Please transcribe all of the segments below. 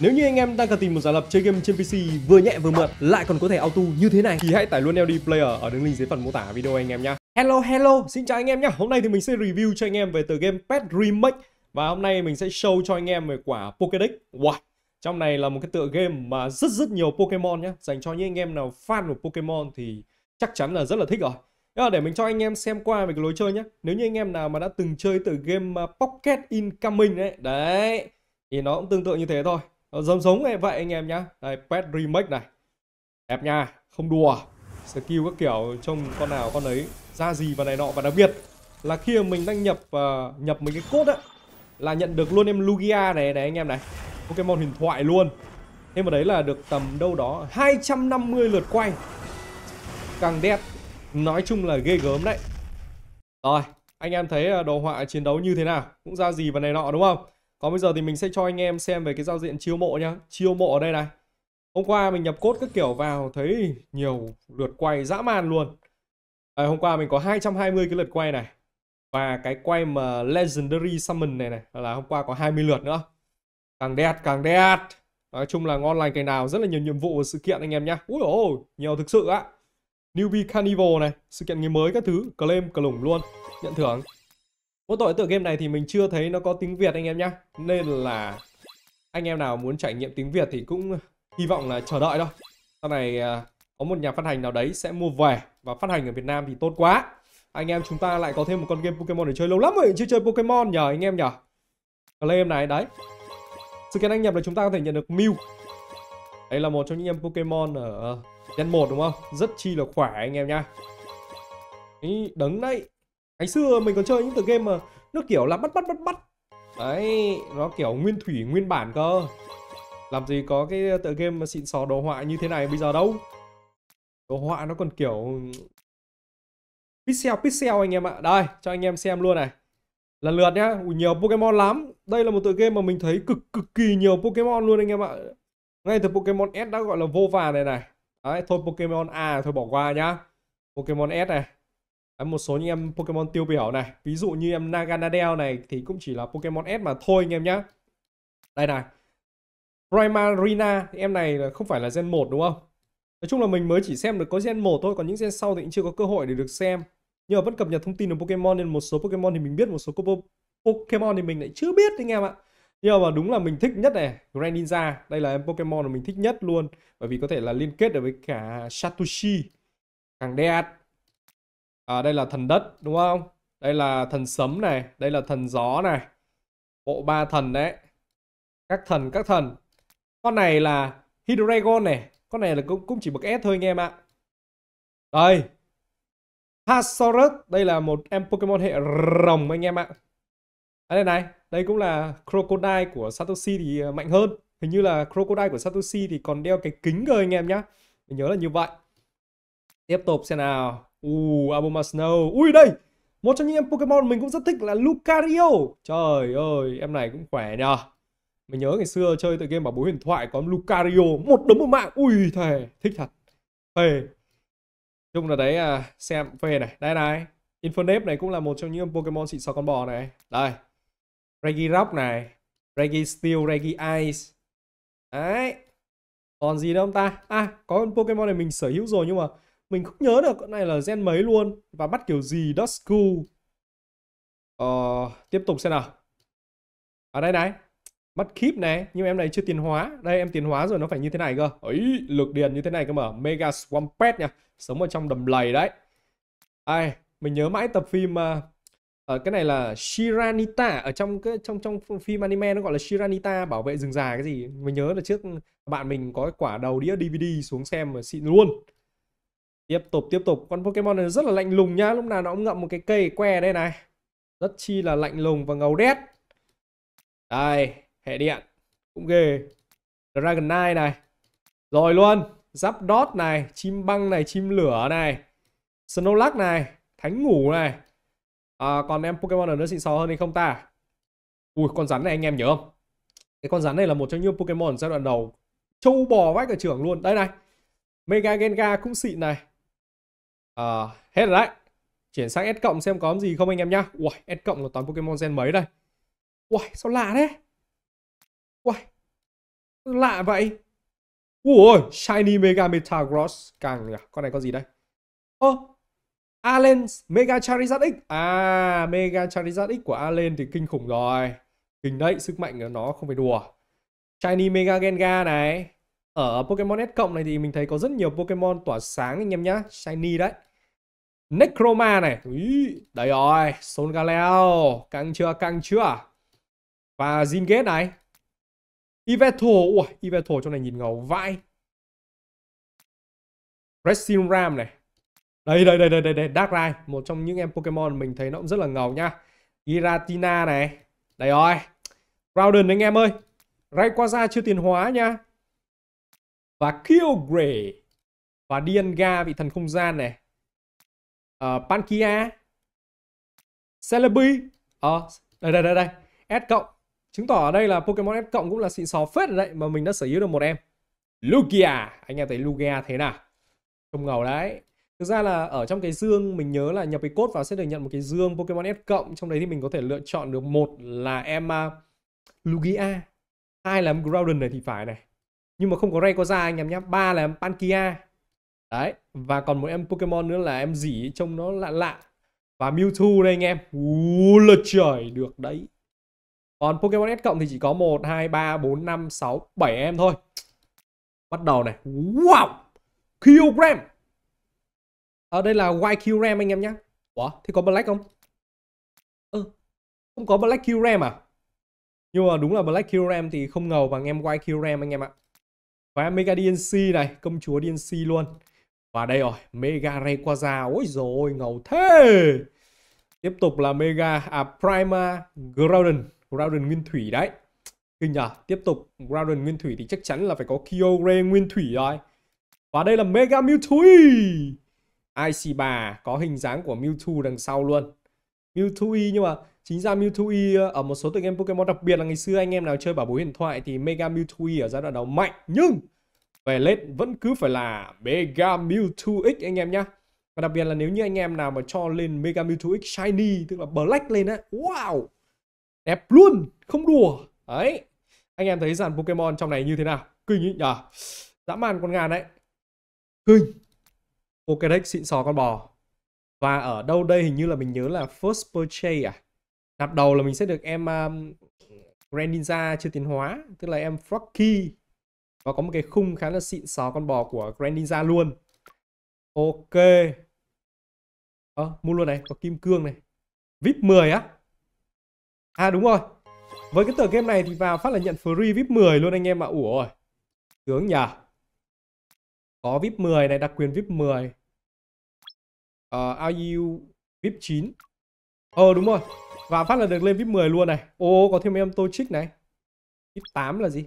Nếu như anh em đang cần tìm một giả lập chơi game trên PC vừa nhẹ vừa mượt lại còn có thể auto như thế này thì hãy tải luôn LD Player ở đường link dưới phần mô tả video anh em nhé. Hello hello, xin chào anh em nhé. Hôm nay thì mình sẽ review cho anh em về tựa game Pet Remake và hôm nay mình sẽ show cho anh em về quả Pokédex. Wow, trong này là một cái tựa game mà rất rất nhiều Pokemon nhé. Dành cho những anh em nào fan của Pokemon thì chắc chắn là rất là thích rồi. để mình cho anh em xem qua về cái lối chơi nhé. Nếu như anh em nào mà đã từng chơi từ game à, Pocket Incoming đấy, đấy thì nó cũng tương tự như thế thôi. Ờ, giống giống như vậy anh em nhá. Đây pet remake này. Đẹp nha, không đùa. Skill các kiểu trông con nào con ấy ra gì và này nọ và đặc biệt là khi mình đăng nhập uh, nhập mấy cái cốt á là nhận được luôn em Lugia này này anh em này. Pokemon huyền thoại luôn. Thêm vào đấy là được tầm đâu đó 250 lượt quay. Càng đẹp. Nói chung là ghê gớm đấy. Rồi, anh em thấy ờ, đồ họa chiến đấu như thế nào? Cũng ra gì và này nọ đúng không? Còn bây giờ thì mình sẽ cho anh em xem về cái giao diện chiêu mộ nhá. Chiêu mộ ở đây này. Hôm qua mình nhập cốt các kiểu vào thấy nhiều lượt quay dã man luôn. À, hôm qua mình có 220 cái lượt quay này. Và cái quay mà Legendary Summon này này là hôm qua có 20 lượt nữa. Càng đẹp càng đẹp. Nói chung là ngon lành cái nào rất là nhiều nhiệm vụ và sự kiện anh em nhá. Úi ôi, nhiều thực sự á. Newbie Carnival này, sự kiện người mới các thứ, claim cả lủng luôn, nhận thưởng. Mỗi tội tựa game này thì mình chưa thấy nó có tiếng Việt anh em nhé. Nên là anh em nào muốn trải nghiệm tiếng Việt thì cũng hy vọng là chờ đợi thôi. Sau này à, có một nhà phát hành nào đấy sẽ mua về và phát hành ở Việt Nam thì tốt quá. Anh em chúng ta lại có thêm một con game Pokemon để chơi lâu lắm rồi chưa chơi Pokemon nhờ anh em nhờ. Claim này đấy. Sự kiện anh nhập là chúng ta có thể nhận được Mew. Đây là một trong những em Pokemon ở Gen 1 đúng không? Rất chi là khỏe anh em nha. Ý, đấng đấy ngày xưa mình còn chơi những tựa game mà nó kiểu là bắt bắt bắt bắt đấy nó kiểu nguyên thủy nguyên bản cơ làm gì có cái tựa game mà xịn sò đồ họa như thế này bây giờ đâu đồ họa nó còn kiểu pixel pixel anh em ạ đây cho anh em xem luôn này lần lượt nhá Ui, nhiều pokemon lắm đây là một tựa game mà mình thấy cực cực kỳ nhiều pokemon luôn anh em ạ ngay từ pokemon s đã gọi là vô vàn này này đấy thôi pokemon a thôi bỏ qua nhá pokemon s này một số những em Pokemon tiêu biểu này ví dụ như em Naganadel này thì cũng chỉ là Pokemon S mà thôi anh em nhá đây này Primarina em này không phải là gen 1 đúng không nói chung là mình mới chỉ xem được có gen 1 thôi còn những gen sau thì cũng chưa có cơ hội để được xem nhưng mà vẫn cập nhật thông tin về Pokemon nên một số Pokemon thì mình biết một số Pokemon thì mình lại chưa biết anh em ạ nhưng mà đúng là mình thích nhất này Greninja đây là em Pokemon mà mình thích nhất luôn bởi vì có thể là liên kết được với cả Satoshi Càng đẹp à, đây là thần đất đúng không đây là thần sấm này đây là thần gió này bộ ba thần đấy các thần các thần con này là Hydreigon này con này là cũng cũng chỉ bậc S thôi anh em ạ đây Hasaurus đây là một em Pokemon hệ rồng anh em ạ à, đây này đây cũng là Crocodile của Satoshi thì à, mạnh hơn hình như là Crocodile của Satoshi thì còn đeo cái kính cơ anh em nhá mình nhớ là như vậy tiếp tục xem nào Uh, Abomasnow. Ui đây, một trong những em Pokemon mình cũng rất thích là Lucario. Trời ơi, em này cũng khỏe nhờ. Mình nhớ ngày xưa chơi tựa game bảo bố huyền thoại có Lucario, một đấm một mạng. Ui thề, thích thật. Phê. Chung là đấy à, xem phê này. Đây này, Infernape này cũng là một trong những em Pokemon xịn sò con bò này. Đây. Regirock này, Registeel, Steel, Ice. Đấy. Còn gì đâu ta? À, có con Pokemon này mình sở hữu rồi nhưng mà mình không nhớ được con này là gen mấy luôn và bắt kiểu gì Dusku ờ, tiếp tục xem nào ở à, đây này bắt keep này nhưng mà em này chưa tiến hóa đây em tiến hóa rồi nó phải như thế này cơ ấy lược điền như thế này cơ mà mega swampet nha sống ở trong đầm lầy đấy ai mình nhớ mãi tập phim mà ở ờ, cái này là Shiranita ở trong cái trong trong phim anime nó gọi là Shiranita bảo vệ rừng già cái gì mình nhớ là trước bạn mình có cái quả đầu đĩa DVD xuống xem mà xịn luôn Tiếp tục, tiếp tục. Con Pokemon này rất là lạnh lùng nhá. Lúc nào nó cũng ngậm một cái cây que đây này. Rất chi là lạnh lùng và ngầu đét. Đây, hệ điện. Cũng ghê. Dragonite này. Rồi luôn. Giáp đót này. Chim băng này. Chim lửa này. Snorlax này. Thánh ngủ này. À, còn em Pokemon nào nó xịn xò hơn hay không ta? Ui, con rắn này anh em nhớ không? Cái con rắn này là một trong những Pokemon giai đoạn đầu. Châu bò vách ở trưởng luôn. Đây này. Mega Gengar cũng xịn này à, hết rồi đấy chuyển sang S cộng xem có gì không anh em nhá Uầy, S cộng là toàn Pokemon Gen mấy đây Uầy, sao lạ thế Uầy, lạ vậy Ui Shiny Mega Metagross Càng nhỉ, con này có gì đây Ơ, oh, Allen Mega Charizard X À, Mega Charizard X của Allen thì kinh khủng rồi Kinh đấy, sức mạnh của nó không phải đùa Shiny Mega Gengar này Ở Pokemon S cộng này thì mình thấy có rất nhiều Pokemon tỏa sáng anh em nhá Shiny đấy Necroma này. Ý, đấy rồi, Son Galeo, căng chưa, căng chưa. Và Zingate này. Iveto, ui, Iveto trong này nhìn ngầu vãi. Resin Ram này. Đây đây đây đây đây, đây. Darkrai, một trong những em Pokemon mình thấy nó cũng rất là ngầu nha, Giratina này. Đây rồi. Groudon anh em ơi. Rayquaza chưa tiền hóa nha. Và Kyogre và Dianga vị thần không gian này uh, Pankia Celebi à, đây đây đây đây S cộng chứng tỏ ở đây là Pokemon S cộng cũng là xịn sò phết đấy mà mình đã sở hữu được một em Lugia anh em thấy Lugia thế nào không ngầu đấy thực ra là ở trong cái dương mình nhớ là nhập cái cốt vào sẽ được nhận một cái dương Pokemon S cộng trong đấy thì mình có thể lựa chọn được một là em uh, Lugia hai là em Groudon này thì phải này nhưng mà không có Rayquaza anh em nhé ba là em Palkia Đấy, và còn một em Pokemon nữa là em gì trông nó lạ lạ. Và Mewtwo đây anh em. Ú trời, được đấy. Còn Pokemon S cộng thì chỉ có 1, 2, 3, 4, 5, 6, 7 em thôi. Bắt đầu này. Wow! Kyogre! Ở ờ, đây là White Kyogre anh em nhé. Ủa, thì có Black không? Ừ, không có Black Kyogre à? Nhưng mà đúng là Black Kyogre thì không ngầu bằng em White Kyogre anh em ạ. Và Mega DNC này, công chúa DNC luôn. Và đây rồi, Mega Rayquaza. Ôi rồi ngầu thế. Tiếp tục là Mega à Prima Groudon, Groudon nguyên thủy đấy. Kinh nhỉ. Tiếp tục Groudon nguyên thủy thì chắc chắn là phải có Kyogre nguyên thủy rồi. Và đây là Mega Mewtwo. IC3 có hình dáng của Mewtwo đằng sau luôn. Mewtwo y nhưng mà chính ra Mewtwo y ở một số tựa game Pokemon đặc biệt là ngày xưa anh em nào chơi bảo bối huyền thoại thì Mega Mewtwo y ở giai đoạn đầu mạnh nhưng về lết vẫn cứ phải là Mega Mewtwo X anh em nhá. Và đặc biệt là nếu như anh em nào mà cho lên Mega Mewtwo X Shiny tức là Black lên á, wow, đẹp luôn, không đùa. Đấy, anh em thấy dàn Pokemon trong này như thế nào? Kinh ý nhở, dã man con ngàn đấy. Kinh. Pokédex xịn sò con bò. Và ở đâu đây hình như là mình nhớ là First Purchase à? Nạp đầu là mình sẽ được em um, Greninja chưa tiến hóa, tức là em Froakie và có một cái khung khá là xịn xò con bò của Grand Ninja luôn ok à, mua luôn này có kim cương này vip 10 á à đúng rồi với cái tờ game này thì vào phát là nhận free vip 10 luôn anh em ạ à. ủa rồi tướng nhỉ có vip 10 này đặc quyền vip 10 uh, IU VIP 9 Ờ đúng rồi Và phát là được lên VIP 10 luôn này Ô có thêm em tô trích này VIP 8 là gì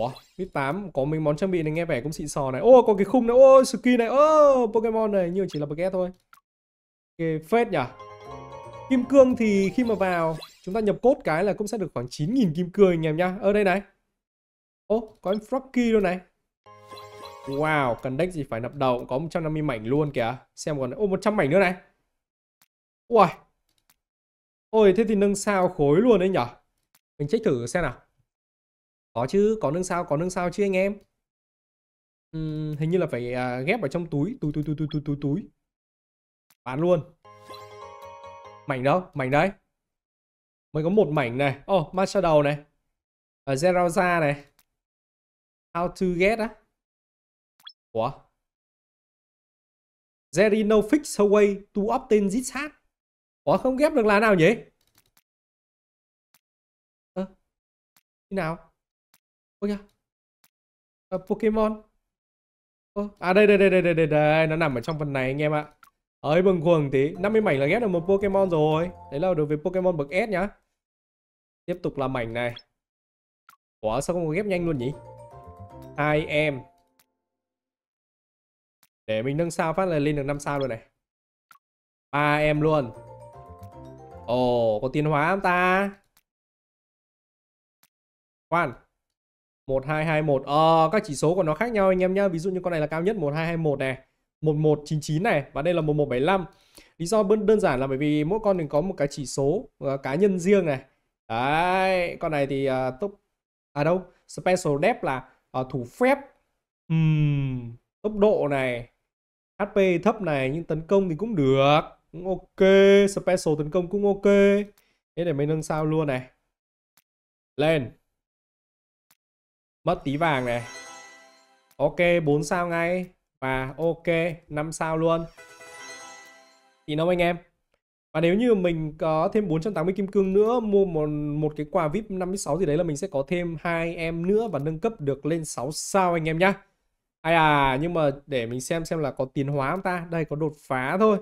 Ủa, mít 8 có mấy món trang bị này nghe vẻ cũng xịn sò này. Ô, có cái khung này, ô, skin này, ô, Pokemon này, nhưng chỉ là baguette thôi. Ok, phết nhỉ. Kim cương thì khi mà vào, chúng ta nhập cốt cái là cũng sẽ được khoảng 9.000 kim cương anh em nhá. Ở đây này. Ô, có em Froggy luôn này. Wow, cần deck gì phải nập đầu cũng có 150 mảnh luôn kìa. Xem còn, ô, 100 mảnh nữa này. ui Ôi, thế thì nâng sao khối luôn đấy nhỉ Mình check thử xem nào có chứ có nâng sao có nâng sao chứ anh em uhm, hình như là phải à, ghép vào trong túi túi túi túi túi túi túi túi bán luôn mảnh đâu mảnh đấy mới có một mảnh này oh master đầu này ở ờ, Zerauza này how to get á ủa There is no fixed way to obtain this hat. Ủa không ghép được là nào nhỉ? Ơ, à, nào? Ôi kìa. À, ờ, Pokemon. Ô, à đây đây đây đây đây đây, nó nằm ở trong phần này anh em ạ. Ơi bừng cuồng tí, 50 mảnh là ghép được một Pokemon rồi. Đấy là đối với Pokemon bậc S nhá. Tiếp tục là mảnh này. Ủa sao không có ghép nhanh luôn nhỉ? Hai em. Để mình nâng sao phát là lên được 5 sao rồi này. ba em luôn. Ồ, có tiến hóa không ta? Khoan, 1221. Ờ, các chỉ số của nó khác nhau anh em nhá. Ví dụ như con này là cao nhất 1221 này, 1199 này và đây là 1175. Lý do đơn giản là bởi vì mỗi con mình có một cái chỉ số uh, cá nhân riêng này. Đấy, con này thì uh, top à đâu, special depth là uh, thủ phép. Uhm, tốc độ này, HP thấp này nhưng tấn công thì cũng được. Cũng ok, special tấn công cũng ok. Thế để mình nâng sao luôn này. Lên mất tí vàng này ok 4 sao ngay và ok 5 sao luôn thì nó anh em và nếu như mình có thêm 480 kim cương nữa mua một một cái quà VIP 56 gì đấy là mình sẽ có thêm hai em nữa và nâng cấp được lên 6 sao anh em nhá. Ai à nhưng mà để mình xem xem là có tiến hóa không ta. Đây có đột phá thôi.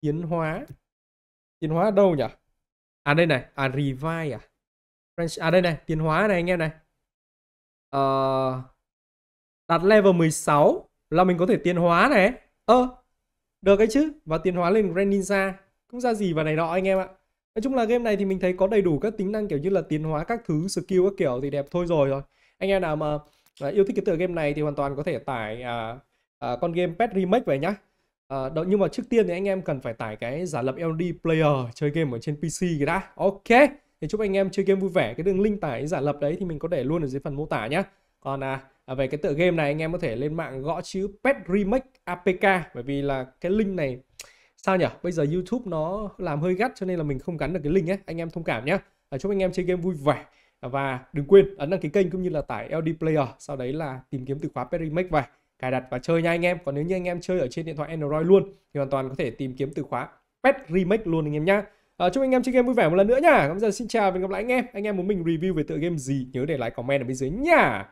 Tiến hóa. Tiến hóa ở đâu nhỉ? À đây này, à revive à. French à đây này, tiến hóa này anh em này uh, ờ, đặt level 16 là mình có thể tiến hóa này ơ ờ, được cái chứ và tiến hóa lên Grand Ninja cũng ra gì và này nọ anh em ạ nói chung là game này thì mình thấy có đầy đủ các tính năng kiểu như là tiến hóa các thứ skill các kiểu thì đẹp thôi rồi rồi anh em nào mà à, yêu thích cái tựa game này thì hoàn toàn có thể tải à, à, con game Pet Remake về nhá à, nhưng mà trước tiên thì anh em cần phải tải cái giả lập LD Player chơi game ở trên PC cái đã ok thì chúc anh em chơi game vui vẻ cái đường link tải giả lập đấy thì mình có để luôn ở dưới phần mô tả nhé còn à, à, về cái tựa game này anh em có thể lên mạng gõ chữ pet remake apk bởi vì là cái link này sao nhỉ bây giờ youtube nó làm hơi gắt cho nên là mình không gắn được cái link ấy anh em thông cảm nhé à, chúc anh em chơi game vui vẻ và đừng quên ấn đăng ký kênh cũng như là tải LD Player sau đấy là tìm kiếm từ khóa Pet Remake và cài đặt và chơi nha anh em còn nếu như anh em chơi ở trên điện thoại Android luôn thì hoàn toàn có thể tìm kiếm từ khóa Pet Remake luôn anh em nhé à, chúc anh em chơi game vui vẻ một lần nữa nha bây giờ xin chào và hẹn gặp lại anh em anh em muốn mình review về tựa game gì nhớ để lại comment ở bên dưới nha